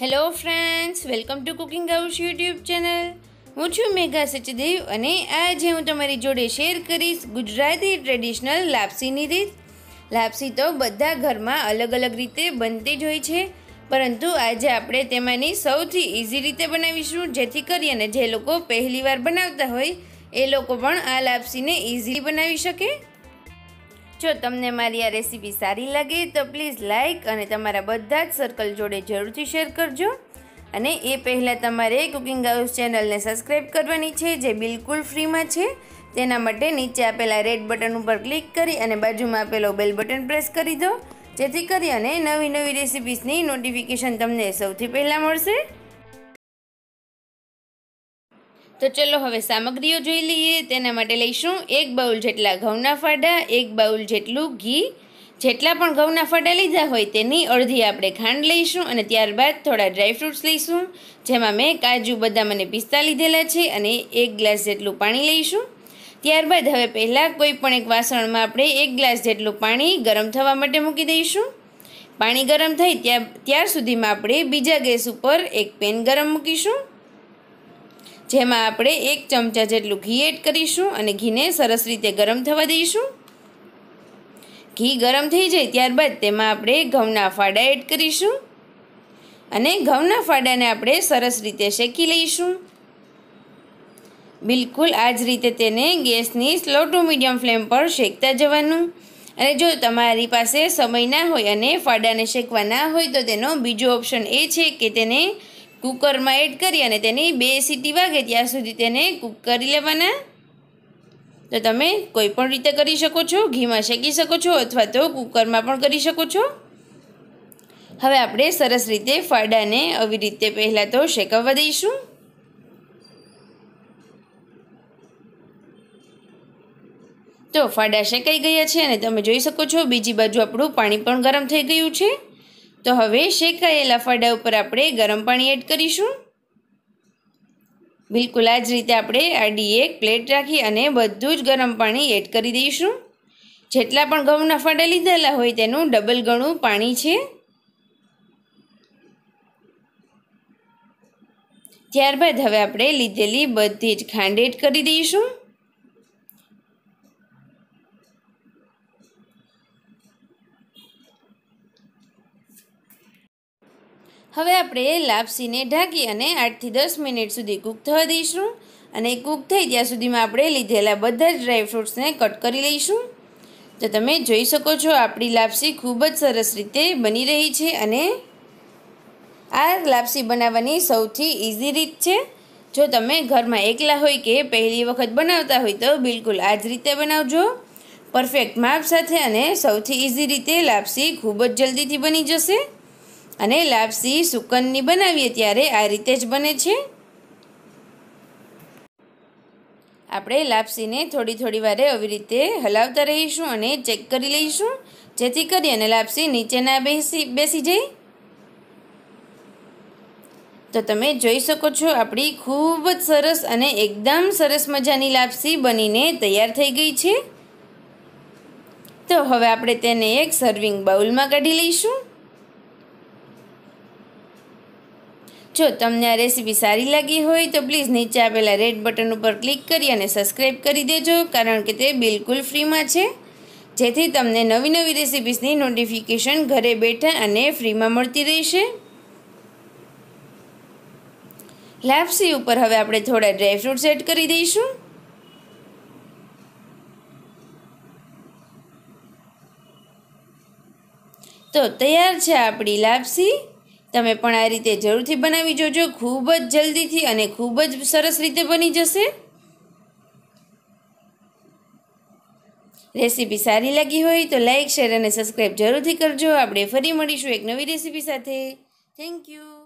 hello friends welcome to cooking house YouTube channel હું છું મેઘા સચદેવ અને આજે હું તમારી જોડે શેર કરીશ ગુજરાતી ટ્રેડિશનલ લાપસીની રીત લાપસી તો બધા ઘરમાં અલગ અલગ રીતે બનતી જ હોય છે પરંતુ આજે આપણે તેમાંની સૌથી ઇઝી રીતે બનાવીશું જેથી કરી અને જે લોકો પહેલીવાર બનાવતા હોય એ લોકો પણ આ લાપસીને ઇઝીલી બનાવી શકે જો તમને મારી આ રેસીપી સારી લાગે તો પ્લીઝ લાઇક અને તમારા બધા જ સર્કલ જોડે જરૂરથી શેર કરજો અને એ પહેલાં તમારે કુકિંગ હાઉસ ચેનલને સબસ્ક્રાઈબ કરવાની છે જે બિલકુલ ફ્રીમાં છે તેના માટે નીચે આપેલા રેડ બટન ઉપર ક્લિક કરી અને બાજુમાં આપેલો બેલ બટન પ્રેસ કરી દો જેથી કરી અને નવી નવી રેસિપીસની નોટિફિકેશન તમને સૌથી પહેલાં મળશે તો ચલો હવે સામગ્રીઓ જોઈ લઈએ તેના માટે લઈશું એક બાઉલ જેટલા ઘઉંના ફાડા એક બાઉલ જેટલું ઘી જેટલા પણ ઘઉંના ફાડા લીધા હોય તેની અડધી આપણે ખાંડ લઈશું અને ત્યારબાદ થોડા ડ્રાયફ્રૂટ્સ લઈશું જેમાં મેં કાજુ બદામ અને પિસ્તા લીધેલા છે અને એક ગ્લાસ જેટલું પાણી લઈશું ત્યારબાદ હવે પહેલાં કોઈ પણ એક વાસણમાં આપણે એક ગ્લાસ જેટલું પાણી ગરમ થવા માટે મૂકી દઈશું પાણી ગરમ થઈ ત્યાં ત્યાર સુધીમાં આપણે બીજા ગેસ ઉપર એક પેન ગરમ મૂકીશું જેમાં આપણે એક ચમચા જેટલું ઘી એડ કરીશું અને ઘીને સરસ રીતે ગરમ થવા દઈશું ઘી ગરમ થઈ જાય ત્યારબાદ તેમાં આપણે ઘઉંના ફાડા એડ કરીશું અને ઘઉંના ફાડાને આપણે સરસ રીતે શેકી લઈશું બિલકુલ આ જ રીતે તેને ગેસની સ્લો ટુ મીડિયમ ફ્લેમ પર શેકતા જવાનું અને જો તમારી પાસે સમય ના હોય અને ફાડાને શેકવા ના હોય તો તેનો બીજો ઓપ્શન એ છે કે તેને કુકરમાં એડ કરી અને તેની બે સીટી વાગે ત્યાં સુધી તેને કૂક કરી લેવાના તો તમે કોઈ પણ રીતે કરી શકો છો ઘીમાં શેકી શકો છો અથવા તો કુકરમાં પણ કરી શકો છો હવે આપણે સરસ રીતે ફાડાને આવી રીતે પહેલાં તો શેકાવવા દઈશું તો ફાડા શેકાઈ ગયા છે અને તમે જોઈ શકો છો બીજી બાજુ આપણું પાણી પણ ગરમ થઈ ગયું છે તો હવે શેકાયેલા ફાડા ઉપર આપણે ગરમ પાણી એડ કરીશું બિલકુલ આ જ રીતે આપણે આડી એક પ્લેટ રાખી અને બધું જ ગરમ પાણી એડ કરી દઈશું જેટલા પણ ઘઉંના ફાડા લીધેલા હોય તેનું ડબલ ગણું પાણી છે ત્યારબાદ હવે આપણે લીધેલી બધી જ ખાંડ એડ કરી દઈશું હવે આપણે લાપસીને ઢાંકી અને આઠથી દસ મિનિટ સુધી કૂક થવા દઈશું અને કૂક થઈ ત્યાં સુધીમાં આપણે લીધેલા બધા જ ડ્રાયફ્રૂટ્સને કટ કરી લઈશું તો તમે જોઈ શકો છો આપણી લાપસી ખૂબ જ સરસ રીતે બની રહી છે અને આ લાપસી બનાવવાની સૌથી ઇઝી રીત છે જો તમે ઘરમાં એકલા હોય કે પહેલી વખત બનાવતા હોય તો બિલકુલ આ જ રીતે બનાવજો પરફેક્ટ માપ સાથે અને સૌથી ઇઝી રીતે લાપસી ખૂબ જ જલ્દીથી બની જશે અને લાપસી સુકનની બનાવીએ ત્યારે આ રીતે જ બને છે આપણે લાપસીને થોડી થોડી વારે આવી રીતે હલાવતા રહીશું અને ચેક કરી લઈશું જેથી કરી અને લાપસી નીચે ના બેસી બેસી જાય તો તમે જોઈ શકો છો આપણી ખૂબ જ સરસ અને એકદમ સરસ મજાની લાપસી બનીને તૈયાર થઈ ગઈ છે તો હવે આપણે તેને એક સર્વિંગ બાઉલમાં કાઢી લઈશું જો તમને આ રેસીપી સારી લાગી હોય તો પ્લીઝ નીચે આપેલા રેડ બટન ઉપર ક્લિક કરી અને સબસ્ક્રાઈબ કરી દેજો કારણ કે તે બિલકુલ ફ્રીમાં છે જેથી તમને નવી નવી રેસીપીસની નોટિફિકેશન ઘરે બેઠા અને ફ્રીમાં મળતી રહેશે લાપસી ઉપર હવે આપણે થોડા ડ્રાયફ્રૂટ્સ એડ કરી દઈશું તો તૈયાર છે આપણી લાપસી તમે પણ આ રીતે જરૂરથી બનાવી જોજો ખૂબ જ જલ્દીથી અને ખૂબ જ સરસ રીતે બની જશે રેસીપી સારી લાગી હોય તો લાઇક શેર અને સબસ્ક્રાઈબ જરૂરથી કરજો આપણે ફરી મળીશું એક નવી રેસીપી સાથે થેન્ક યુ